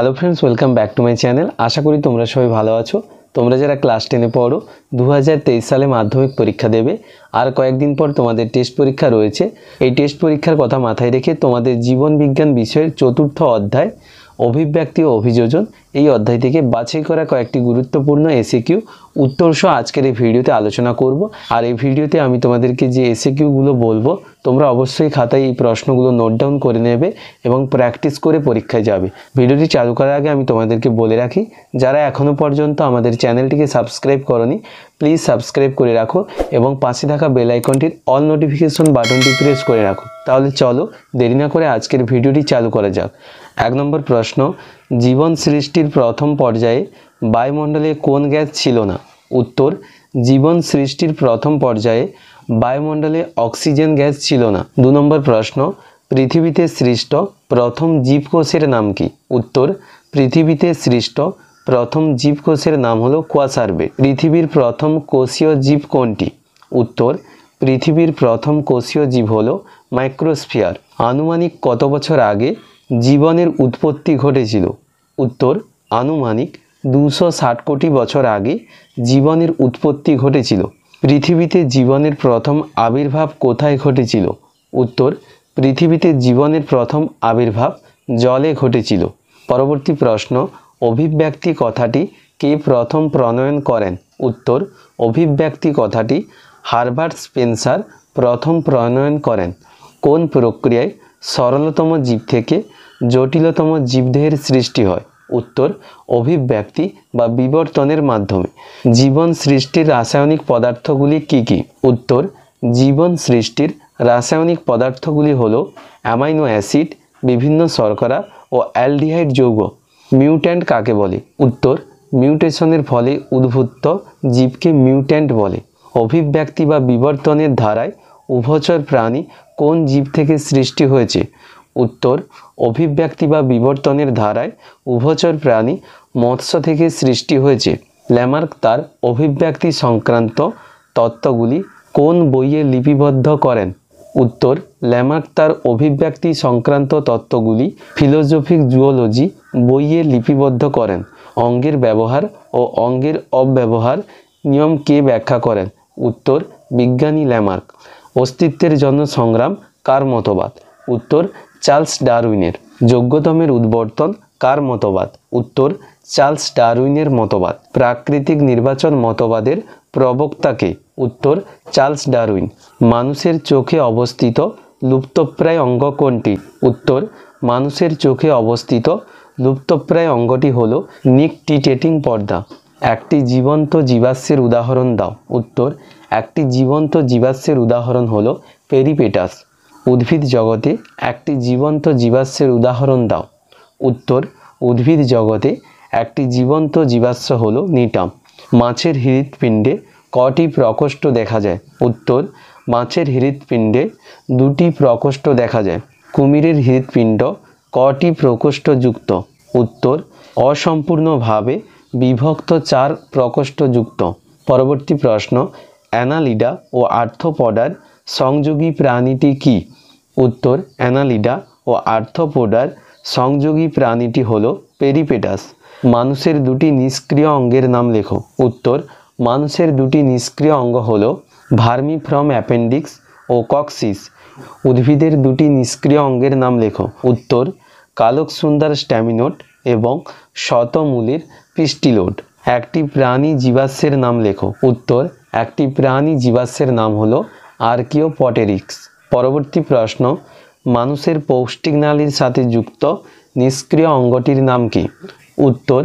hello friends welcome back to my channel আশা করি তোমরা সবাই ভালো আছো তোমরা যারা ক্লাস টেনে পড়ো দু সালে মাধ্যমিক পরীক্ষা দেবে আর কয়েকদিন পর তোমাদের টেস্ট পরীক্ষা রয়েছে এই টেস্ট পরীক্ষার কথা মাথায় রেখে তোমাদের জীবন বিজ্ঞান বিষয়ের চতুর্থ অধ্যায় অভিব্যক্তি ও অভিযোজন এই অধ্যায় থেকে বাছাই করা কয়েকটি গুরুত্বপূর্ণ এসিকিউ উত্তর সহ আজকের এই ভিডিওতে আলোচনা করব আর এই ভিডিওতে আমি তোমাদেরকে যে এসিকিউগুলো বলবো তোমরা অবশ্যই খাতায় এই প্রশ্নগুলো নোট ডাউন করে নেবে এবং প্র্যাকটিস করে পরীক্ষায় যাবে ভিডিওটি চালু করার আগে আমি তোমাদেরকে বলে রাখি যারা এখনও পর্যন্ত আমাদের চ্যানেলটিকে সাবস্ক্রাইব করনি প্লিজ সাবস্ক্রাইব করে রাখো এবং পাশে থাকা বেল অল নোটিফিকেশন বাটনটি প্রেস করে রাখো তাহলে চলো দেরি না করে আজকের ভিডিওটি চালু করা যাক এক নম্বর প্রশ্ন জীবন সৃষ্টির প্রথম পর্যায়ে বায়ুমণ্ডলে কোন গ্যাস ছিল না উত্তর জীবন সৃষ্টির প্রথম পর্যায়ে বায়ুমণ্ডলে অক্সিজেন গ্যাস ছিল না দু নম্বর প্রশ্ন পৃথিবীতে সৃষ্ট প্রথম জীবকোষের নাম কি উত্তর পৃথিবীতে সৃষ্ট প্রথম জীবকোষের নাম হলো কোয়াসার্বে পৃথিবীর প্রথম কোষীয় জীব কোনটি উত্তর পৃথিবীর প্রথম কোষীয় জীব হলো মাইক্রোস্ফিয়ার আনুমানিক কত বছর আগে জীবনের উৎপত্তি ঘটেছিল উত্তর আনুমানিক দুশো ষাট কোটি বছর আগে জীবনের উৎপত্তি ঘটেছিল পৃথিবীতে জীবনের প্রথম আবির্ভাব কোথায় ঘটেছিল উত্তর পৃথিবীতে জীবনের প্রথম আবির্ভাব জলে ঘটেছিল পরবর্তী প্রশ্ন অভিব্যক্তি কথাটি কে প্রথম প্রণয়ন করেন উত্তর অভিব্যক্তি কথাটি হারভার্ড স্পেন্সার প্রথম প্রণয়ন করেন কোন প্রক্রিয়ায় সরলতম জীব থেকে জটিলতম জীবদেহের সৃষ্টি হয় উত্তর অভিব্যক্তি বা বিবর্তনের মাধ্যমে জীবন সৃষ্টির রাসায়নিক পদার্থগুলি কি কি উত্তর জীবন সৃষ্টির রাসায়নিক পদার্থগুলি হল অ্যামাইনো অ্যাসিড বিভিন্ন শর্করা ও অ্যালডিহাইড যৌগ মিউট্যান্ট কাকে বলে উত্তর মিউটেশনের ফলে উদ্ভূত জীবকে মিউট্যান্ট বলে অভিব্যক্তি বা বিবর্তনের ধারায় উভচর প্রাণী কোন জীব থেকে সৃষ্টি হয়েছে উত্তর অভিব্যক্তি বা বিবর্তনের ধারায় উভচর প্রাণী মৎস্য থেকে সৃষ্টি হয়েছে ল্যামার্ক তার অভিব্যক্তি সংক্রান্ত তত্ত্বগুলি কোন বইয়ে লিপিবদ্ধ করেন উত্তর ল্যামার্ক তার অভিব্যক্তি সংক্রান্ত তত্ত্বগুলি ফিলোজফিক জুওলজি বইয়ে লিপিবদ্ধ করেন অঙ্গের ব্যবহার ও অঙ্গের অব্যবহার নিয়ম কে ব্যাখ্যা করেন উত্তর বিজ্ঞানী ল্যামার্ক অস্তিত্বের জন্য সংগ্রাম কার মতবাদ উত্তর চার্লস ডারউইনের যোগ্যতমের উদ্বর্তন কার মতবাদ উত্তর চার্লস ডারউইনের মতবাদ প্রাকৃতিক নির্বাচন মতবাদের প্রবক্তাকে উত্তর চার্লস ডারউইন মানুষের চোখে অবস্থিত লুপ্তপ্রায় অঙ্গ কোনটি উত্তর মানুষের চোখে অবস্থিত লুপ্তপ্রায় অঙ্গটি হল নিকটিটেটিং পর্দা একটি জীবন্ত জীবাশ্মের উদাহরণ দাও উত্তর একটি জীবন্ত জীবাশ্মের উদাহরণ হল পেরিপেটাস উদ্ভিদ জগতে একটি জীবন্ত জীবাশ্মের উদাহরণ দাও উত্তর উদ্ভিদ জগতে একটি জীবন্ত জীবাশ্ম হল নিটাম মাছের হৃৎপিণ্ডে কটি প্রকোষ্ঠ দেখা যায় উত্তর মাছের হৃৎপিণ্ডে দুটি প্রকোষ্ঠ দেখা যায় কুমিরের হৃৎপিণ্ড কটি প্রকোষ্ঠযুক্ত উত্তর অসম্পূর্ণভাবে বিভক্ত চার প্রকোষ্ঠযুক্ত পরবর্তী প্রশ্ন অ্যানালিডা ও আর্থপডার সংযোগী প্রাণীটি কি উত্তর অ্যানালিডা ও আর্থপোডার সংযোগী প্রাণীটি হল পেরিপেটাস মানুষের দুটি নিষ্ক্রিয় অঙ্গের নাম লেখো উত্তর মানুষের দুটি নিষ্ক্রিয় অঙ্গ হল ভার্মিফ্রম অ্যাপেন্ডিক্স ও কক্সিস উদ্ভিদের দুটি নিষ্ক্রিয় অঙ্গের নাম লেখো উত্তর কালক সুন্দর স্ট্যামিনোট এবং শতমূলের পিস্টিলোড একটি প্রাণী জীবাশ্মের নাম লেখো উত্তর একটি প্রাণী জীবাশ্মের নাম হলো আর্কিও পটেরিক্স পরবর্তী প্রশ্ন মানুষের পৌষ্টিক নালীর সাথে যুক্ত নিষ্ক্রিয় অঙ্গটির নাম কি উত্তর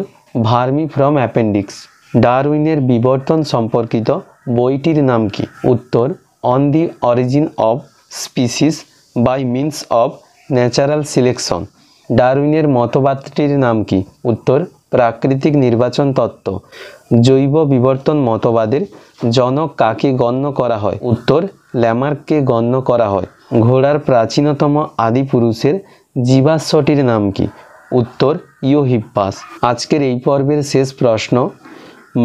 ভার্মি ফ্রম অ্যাপেন্ডিক্স ডারউইনের বিবর্তন সম্পর্কিত বইটির নাম কি উত্তর on the origin of species by means of natural selection ডারউইনের মতবাদটির নাম কি উত্তর প্রাকৃতিক নির্বাচন তত্ত্ব জৈব বিবর্তন মতবাদের জনক কাকে গণ্য করা হয় উত্তর ল্যামার্ককে গণ্য করা হয় ঘোড়ার প্রাচীনতম আদি পুরুষের জীবাশ্মটির নাম কি উত্তর ইয়োহিপ্পাস আজকের এই পর্বের শেষ প্রশ্ন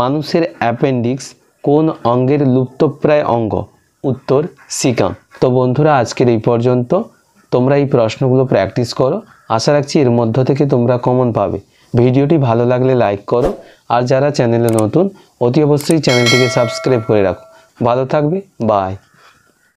মানুষের অ্যাপেন্ডিক্স কোন অঙ্গের লুপ্তপ্রায় অঙ্গ উত্তর সিকাম তো বন্ধুরা আজকের এই পর্যন্ত তোমরা এই প্রশ্নগুলো প্র্যাকটিস করো আশা রাখছি এর মধ্য থেকে তোমরা কমন পাবে ভিডিওটি ভালো লাগলে লাইক করো আর যারা চ্যানেলে নতুন অতি অবশ্যই চ্যানেলটিকে সাবস্ক্রাইব করে রাখো ভালো থাকবে বাই